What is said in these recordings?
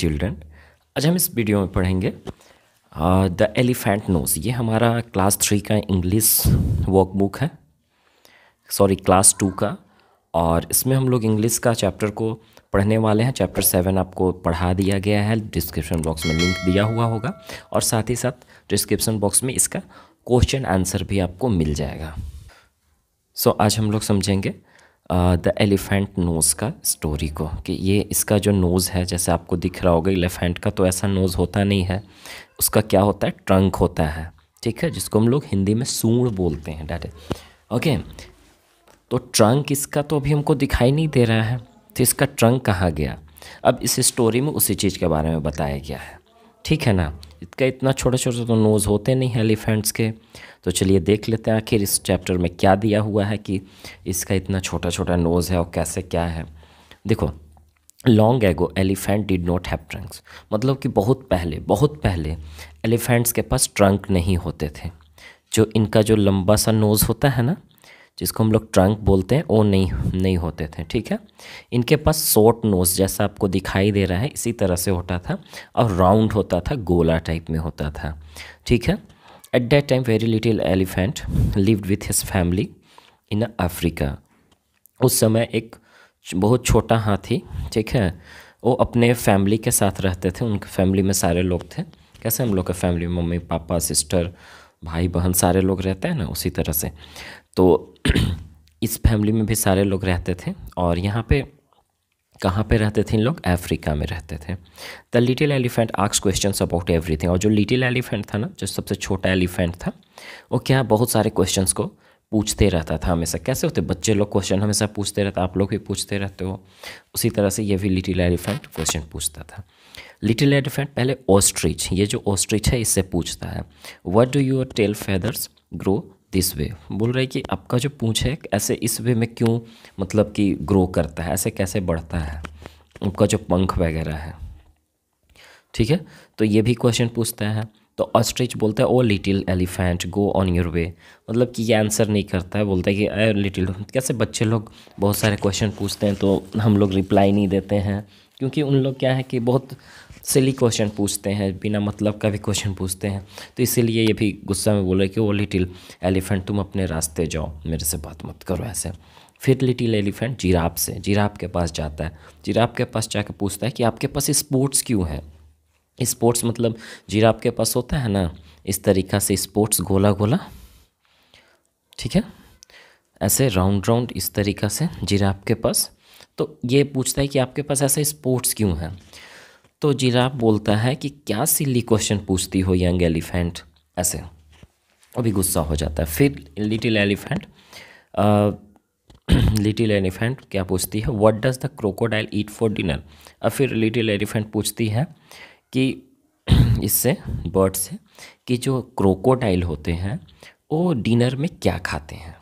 children आज हम इस वीडियो में पढ़ेंगे द एलिफेंट नोज ये हमारा क्लास थ्री का इंग्लिश वर्कबुक है सॉरी क्लास टू का और इसमें हम लोग इंग्लिश का चैप्टर को पढ़ने वाले हैं चैप्टर सेवन आपको पढ़ा दिया गया है डिस्क्रिप्शन बॉक्स में लिंक दिया हुआ होगा और साथ ही साथ डिस्क्रिप्शन बॉक्स में इसका क्वेश्चन आंसर भी आपको मिल जाएगा सो so, आज हम लोग समझेंगे द एलिफेंट नोज़ का स्टोरी को कि ये इसका जो नोज़ है जैसे आपको दिख रहा होगा एलिफेंट का तो ऐसा नोज़ होता नहीं है उसका क्या होता है ट्रंक होता है ठीक है जिसको हम लोग हिंदी में सूढ़ बोलते हैं डैट ओके तो ट्रंक इसका तो अभी हमको दिखाई नहीं दे रहा है तो इसका ट्रंक कहाँ गया अब इस स्टोरी में उसी चीज़ के बारे में बताया गया है ठीक है ना इसका इतना छोटे छोटे तो नोज़ होते नहीं एलिफेंट्स के तो चलिए देख लेते हैं आखिर इस चैप्टर में क्या दिया हुआ है कि इसका इतना छोटा छोटा नोज़ है और कैसे क्या है देखो long ago elephant did not have trunks मतलब कि बहुत पहले बहुत पहले एलिफेंट्स के पास ट्रंक नहीं होते थे जो इनका जो लंबा सा नोज़ होता है ना जिसको हम लोग ट्रंक बोलते हैं वो नहीं नहीं होते थे ठीक है इनके पास शॉर्ट नोज जैसा आपको दिखाई दे रहा है इसी तरह से होता था और राउंड होता था गोला टाइप में होता था ठीक है at that time very little elephant lived with his family in Africa उस समय एक बहुत छोटा हाथी ठीक है वो अपने फैमिली के साथ रहते थे उनके फैमिली में सारे लोग थे कैसे हम लोग के फैमिली में मम्मी पापा सिस्टर भाई बहन सारे लोग रहते हैं ना उसी तरह से तो इस फैमिली में भी सारे लोग रहते थे और यहाँ पे कहाँ पे रहते थे इन लोग अफ्रीका में रहते थे the little elephant asks question about everything और जो लिटिल एलिफेंट था ना जो सबसे छोटा एलिफेंट था वो क्या बहुत सारे क्वेश्चंस को पूछते रहता था हमेशा कैसे होते बच्चे लोग क्वेश्चन हमेशा पूछते रहते आप लोग भी पूछते रहते हो उसी तरह से ये भी लिटिल एलिफेंट क्वेश्चन पूछता था लिटिल एलिफेंट पहले ऑस्ट्रिच ये जो ऑस्ट्रिच है इससे पूछता है what do your tail feathers grow this way बोल रहा है कि आपका जो पूछ है ऐसे इस वे में क्यों मतलब कि ग्रो करता है ऐसे कैसे बढ़ता है आपका जो पंख वगैरह है ठीक है तो ये भी क्वेश्चन पूछता है तो ऑस्ट्रिच बोलता है oh little elephant go on your way मतलब कि ये आंसर नहीं करता है बोलता है कि ए लिटिल कैसे बच्चे लोग बहुत सारे क्वेश्चन पूछते हैं तो हम लोग रिप्लाई नहीं देते हैं क्योंकि उन लोग क्या है कि बहुत सिली क्वेश्चन पूछते हैं बिना मतलब का भी क्वेश्चन पूछते हैं तो इसीलिए ये भी गुस्सा में बोले कि वो लिटिल एलिफेंट तुम अपने रास्ते जाओ मेरे से बात मत करो ऐसे फिर लिटिल एलिफेंट जिराब से जिराब के पास जाता है जिराब के पास जाकर पूछता है कि आपके पास स्पोर्ट्स क्यों है स्पोर्ट्स मतलब जिराब के पास होता है ना इस तरीक़ा से स्पोर्ट्स गोला गोला ठीक है ऐसे राउंड राउंड इस तरीक़ा से जिराब के पास तो ये पूछता है कि आपके पास ऐसे स्पोर्ट्स क्यों हैं तो जीरा बोलता है कि क्या सिली क्वेश्चन पूछती हो यंग एलिफेंट ऐसे अभी गुस्सा हो जाता है फिर लिटिल एलिफेंट लिटिल एलिफेंट क्या पूछती है what does the crocodile eat for dinner अब फिर लिटिल एलिफेंट पूछती है कि इससे बर्ड से कि जो क्रोकोडाइल होते हैं वो डिनर में क्या खाते हैं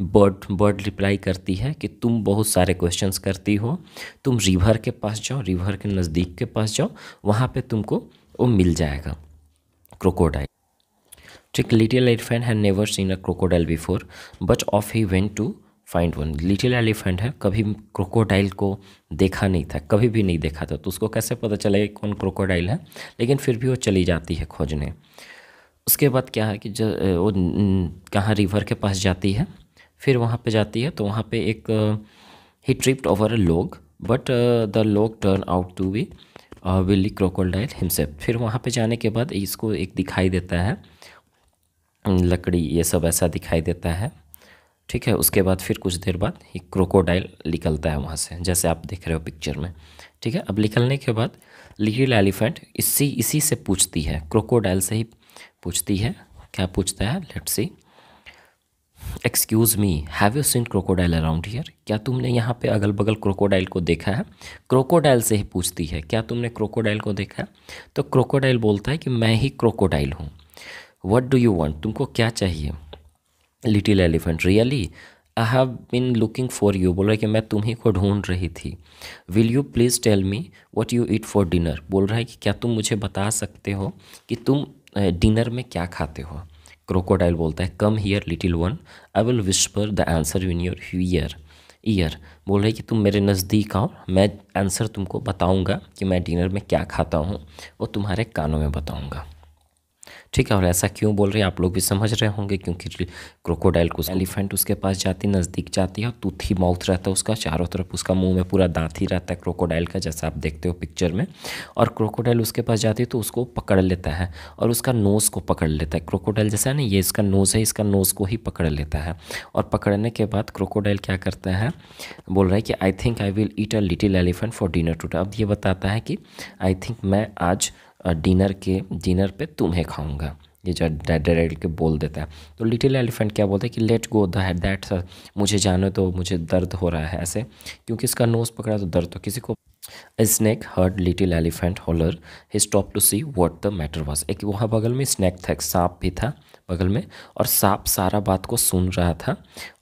बर्ड बर्ड रिप्लाई करती है कि तुम बहुत सारे क्वेश्चंस करती हो तुम रिवर के पास जाओ रिवर के नज़दीक के पास जाओ वहाँ पे तुमको वो मिल जाएगा क्रोकोडाइल ठीक लिटिल एलिफेंट है never seen a crocodile before but off he went to find one little elephant है कभी क्रोकोडाइल को देखा नहीं था कभी भी नहीं देखा था तो उसको कैसे पता चलेगा कौन क्रोकोडाइल है लेकिन फिर भी वो चली जाती है खोजने उसके बाद क्या है कि जो वो कहाँ रिवर के पास जाती है फिर वहाँ पे जाती है तो वहाँ पे एक ही tripped over a log but the log turn out to be wily crocodile himself फिर वहाँ पे जाने के बाद इसको एक दिखाई देता है लकड़ी ये सब ऐसा दिखाई देता है ठीक है उसके बाद फिर कुछ देर बाद एक क्रोकोडाइल निकलता है वहाँ से जैसे आप देख रहे हो पिक्चर में ठीक है अब निकलने के बाद लिटिल एलिफेंट इसी इसी से पूछती है क्रोकोडाइल से ही पूछती है क्या पूछता है let's see excuse me have you seen crocodile around here क्या तुमने यहाँ पे अगल बगल क्रोकोडाइल को देखा है क्रोकोडाइल से ही पूछती है क्या तुमने क्रोकोडाइल को देखा है तो क्रोकोडाइल बोलता है कि मैं ही क्रोकोडाइल हूँ वट डू यू वॉन्ट तुमको क्या चाहिए little elephant really I have been looking for you बोल रहा है कि मैं तुम्ही को ढूंढ रही थी will you please tell me what you eat for dinner बोल रहा है कि क्या तुम मुझे बता सकते हो कि तुम डिनर में क्या खाते हो क्रोकोडाइल बोलता है come here little one I will whisper the answer in your ear ear बोल रहे कि तुम मेरे नज़दीक आओ मैं आंसर तुमको बताऊंगा कि मैं डिनर में क्या खाता हूँ वो तुम्हारे कानों में बताऊंगा ठीक है और ऐसा क्यों बोल रहे हैं आप लोग भी समझ रहे होंगे क्योंकि क्रोकोडाइल को एलिफेंट उसके पास जाती नज़दीक जाती है और तूथी माउथ रहता है उसका चारों तरफ उसका मुंह में पूरा दांत ही रहता है क्रोकोडाइल का जैसा आप देखते हो पिक्चर में और क्रोकोडाइल उसके पास जाती है तो उसको पकड़ लेता है और उसका नोज़ को पकड़ लेता है क्रोकोडाइल जैसा है ना ये इसका नोज़ है इसका नोज़ को ही पकड़ लेता है और पकड़ने के बाद क्रोकोडाइल क्या करता है बोल रहा है कि I think I will eat a little elephant for dinner today अब ये बताता है कि आई थिंक मैं आज डिनर के डिनर पे तुम्हें खाऊंगा ये जो डायरेक्ट बोल देता है तो लिटिल एलिफेंट क्या बोलता है कि let go the head that मुझे जानो तो मुझे दर्द हो रहा है ऐसे क्योंकि इसका नोज़ पकड़ा तो दर्द तो किसी को snake heard little elephant holler he stop to see what the matter was एक वहाँ बगल में स्नैक था एक सांप भी था बगल में और सांप सारा बात को सुन रहा था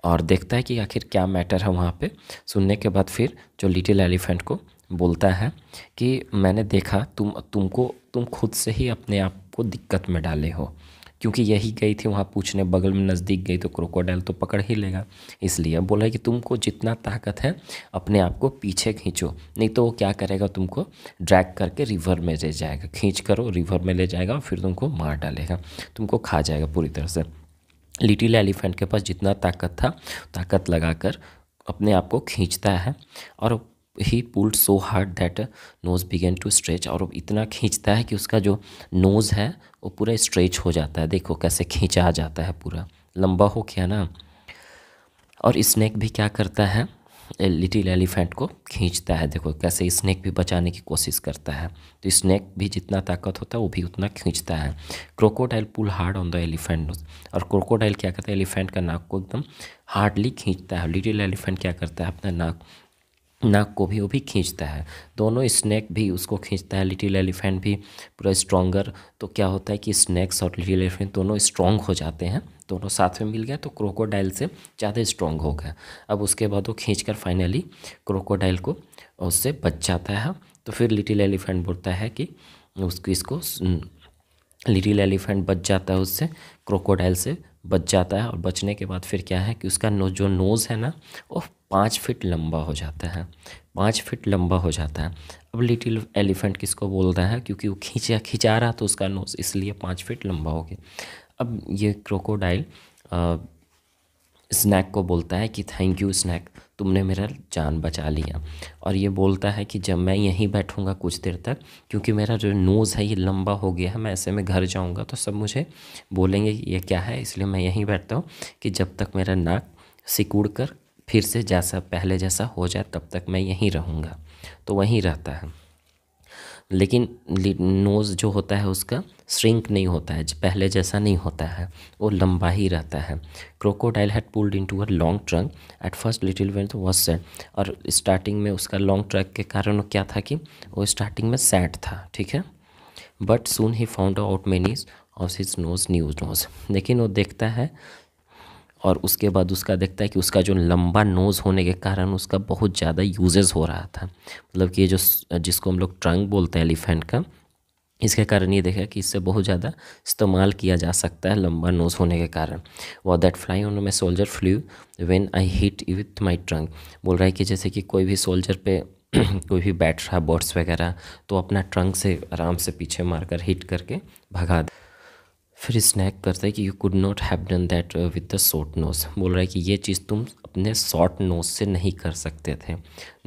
और देखता है कि आखिर क्या मैटर है वहाँ पे सुनने के बाद फिर जो लिटिल एलिफेंट को बोलता है कि मैंने देखा तुम तुमको तुम खुद से ही अपने आप को दिक्कत में डाले हो क्योंकि यही गई थी वहाँ पूछने बगल में नज़दीक गई तो क्रोकोडाइल तो पकड़ ही लेगा इसलिए बोला कि तुमको जितना ताकत है अपने आप को पीछे खींचो नहीं तो वो क्या करेगा तुमको ड्रैग करके रिवर में ले जाएगा खींच करो रिवर में ले जाएगा और फिर तुमको मार डालेगा तुमको खा जाएगा पूरी तरह से लिटिल एलिफेंट के पास जितना ताकत था ताकत लगाकर अपने आप को खींचता है और he pulled so hard that nose began to stretch और इतना खींचता है कि उसका जो नोज़ है वो पूरा स्ट्रेच हो जाता है देखो कैसे खींचा जाता है पूरा लंबा हो गया ना और स्नैक भी क्या करता है लिटिल एलिफेंट को खींचता है देखो कैसे स्नैक भी बचाने की कोशिश करता है तो स्नैक भी जितना ताकत होता है वो भी उतना खींचता है crocodile pull hard on the elephant और क्रोकोडाइल क्या करता है एलिफेंट का नाक को एकदम हार्डली खींचता है लिटिल एलिफेंट क्या करता है अपना नाक नाक को भी वो भी खींचता है दोनों स्नैक भी उसको खींचता है लिटिल एलिफेंट भी पूरा स्ट्रॉन्गर तो क्या होता है कि स्नैक्स और लिटिल एलिफेंट दोनों स्ट्रॉन्ग हो जाते हैं दोनों साथ में मिल गए तो क्रोकोडाइल से ज़्यादा स्ट्रॉन्ग हो गया अब उसके बाद वो खींच कर फाइनली क्रोकोडाइल को उससे बच जाता है तो फिर लिटिल एलिफेंट बोलता है कि उसको इसको लिटिल एलिफेंट बच जाता है उससे क्रोकोडाइल से बच जाता है और बचने के बाद फिर क्या है कि उसका नो जो नोज़ है ना वो पाँच फिट लंबा हो जाता है पाँच फिट लंबा हो जाता है अब लिटिल एलिफेंट किसको बोलता है क्योंकि वो खींचा खिंचा रहा तो उसका नोज इसलिए पाँच फिट लंबा हो गया अब ये क्रोकोडाइल स्नैक को बोलता है कि थैंक यू स्नैक तुमने मेरा जान बचा लिया और ये बोलता है कि जब मैं यहीं बैठूंगा कुछ देर तक क्योंकि मेरा जो नोज़ है ये लंबा हो गया है मैं ऐसे में घर जाऊंगा तो सब मुझे बोलेंगे ये क्या है इसलिए मैं यहीं बैठता हूँ कि जब तक मेरा नाक सिकुड़ कर फिर से जैसा पहले जैसा हो जाए तब तक मैं यहीं रहूँगा तो वहीं रहता है लेकिन नोज़ जो होता है उसका श्रिंक नहीं होता है पहले जैसा नहीं होता है वो लंबा ही रहता है crocodile had pulled into a long trunk at first little when was sad और स्टार्टिंग में उसका लॉन्ग ट्रंक के कारण क्या था कि वो स्टार्टिंग में सैड था ठीक है but soon he found out many uses of his nose new nose लेकिन वो देखता है और उसके बाद उसका देखता है कि उसका जो लंबा नोज़ होने के कारण उसका बहुत ज़्यादा यूजेस हो रहा था मतलब कि ये जो जिसको हम लोग ट्रंक बोलते हैं एलिफेंट का इसके कारण ये देखा कि इससे बहुत ज़्यादा इस्तेमाल किया जा सकता है लंबा नोज़ होने के कारण whoa that fly on my shoulder flew when I hit with my trunk बोल रहा है कि जैसे कि कोई भी सोल्जर पे कोई भी बैट रहा बर्ड्स वगैरह तो अपना ट्रंक से आराम से पीछे मारकर हिट करके भगा दे फिर स्नैक करता है कि you could not have done that with the short nose बोल रहा है कि ये चीज़ तुम अपने शॉर्ट नोज से नहीं कर सकते थे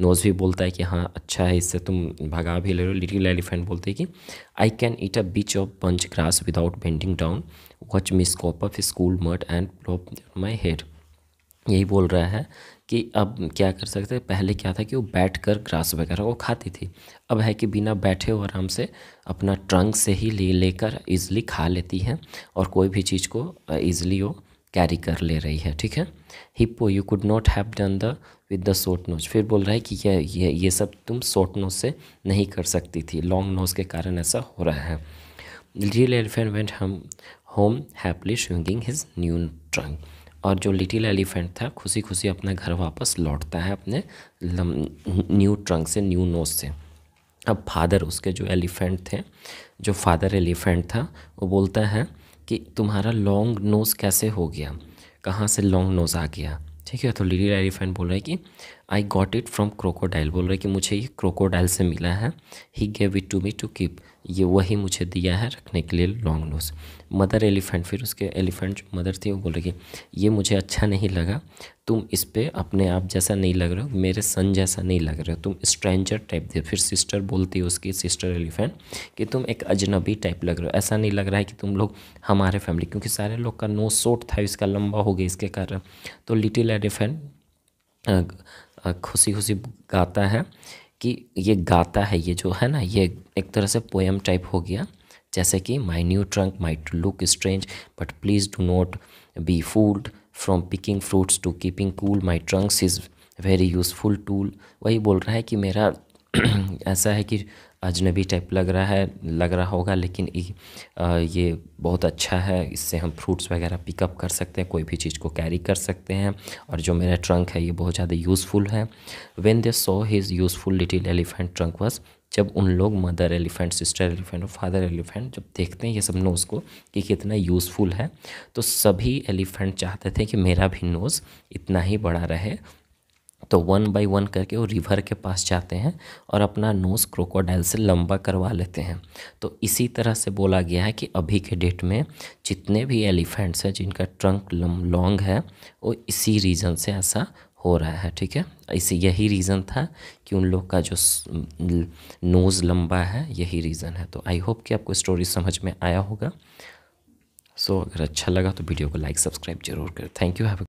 नोज भी बोलता है कि हाँ अच्छा है इससे तुम भगा भी ले रहे हो लिटिल एलिफेंट बोलते हैं कि I can eat a bit of bunch grass without bending down watch me scoop up school mud and plop my head यही बोल रहा है कि अब क्या कर सकते हैं पहले क्या था कि वो बैठ कर ग्रास वगैरह वो खाती थी अब है कि बिना बैठे वो आराम से अपना ट्रंक से ही ले लेकर ईज़िली खा लेती हैं और कोई भी चीज़ को ईज़िली वो कैरी कर ले रही है ठीक है hippo you could not have done the with the short nose फिर बोल रहा है कि ये ये ये सब तुम शॉर्ट नोज से नहीं कर सकती थी लॉन्ग नोज के कारण ऐसा हो रहा है रियल एलिफेंट वेंट हम home happily swinging his new trunk और जो लिटिल एलिफेंट था खुशी खुशी अपना घर वापस लौटता है अपने न्यू ट्रंक से न्यू नोज से अब फादर उसके जो एलिफेंट थे जो फादर एलिफेंट था वो बोलता है कि तुम्हारा लॉन्ग नोज़ कैसे हो गया कहाँ से लॉन्ग नोज़ आ गया ठीक है तो लिली एलिफेंट बोल रहा है कि I got it from crocodile बोल रहा है कि मुझे ये क्रोकोडाइल से मिला है he gave it to me to keep ये वही मुझे दिया है रखने के लिए लॉन्ग नोज मदर एलिफेंट फिर उसके एलिफेंट मदर थी वो बोल रही कि ये मुझे अच्छा नहीं लगा तुम इस पर अपने आप जैसा नहीं लग रहे हो मेरे सन जैसा नहीं लग रहे हो तुम स्ट्रेंजर टाइप दे फिर सिस्टर बोलती है उसकी सिस्टर एलिफेंट कि तुम एक अजनबी टाइप लग रहे हो ऐसा नहीं लग रहा है कि तुम लोग हमारे फैमिली क्योंकि सारे लोग का नो सोट था इसका लंबा हो गया इसके कारण तो लिटिल एलिफेंट खुशी खुशी गाता है कि ये गाता है ये जो है ना ये एक तरह से पोएम टाइप हो गया जैसे कि my new trunk my to look strange but please do not be fooled from picking fruits to keeping cool my trunks is very useful tool वही बोल रहा है कि मेरा ऐसा है कि अजनबी टाइप लग रहा है लग रहा होगा लेकिन ये बहुत अच्छा है इससे हम फ्रूट्स वगैरह पिकअप कर सकते हैं कोई भी चीज़ को कैरी कर सकते हैं और जो मेरा ट्रंक है ये बहुत ज़्यादा यूज़फुल है when they saw his useful little elephant trunk was जब उन लोग मदर एलिफेंट सिस्टर एलिफेंट और फादर एलिफेंट जब देखते हैं ये सब नोज़ को कि कितना यूज़फुल है तो सभी एलिफेंट चाहते थे कि मेरा भी नोज़ इतना ही बड़ा रहे तो वन बाय वन करके वो रिवर के पास जाते हैं और अपना नोज़ क्रोकोडाइल से लंबा करवा लेते हैं तो इसी तरह से बोला गया है कि अभी के डेट में जितने भी एलिफेंट्स हैं जिनका ट्रंक लॉन्ग है वो इसी रीज़न से ऐसा हो रहा है ठीक है ऐसे यही रीज़न था कि उन लोग का जो नोज़ लंबा है यही रीज़न है तो आई होप कि आपको स्टोरी समझ में आया होगा सो so, अगर अच्छा लगा तो वीडियो को लाइक सब्सक्राइब जरूर करें थैंक यू हैव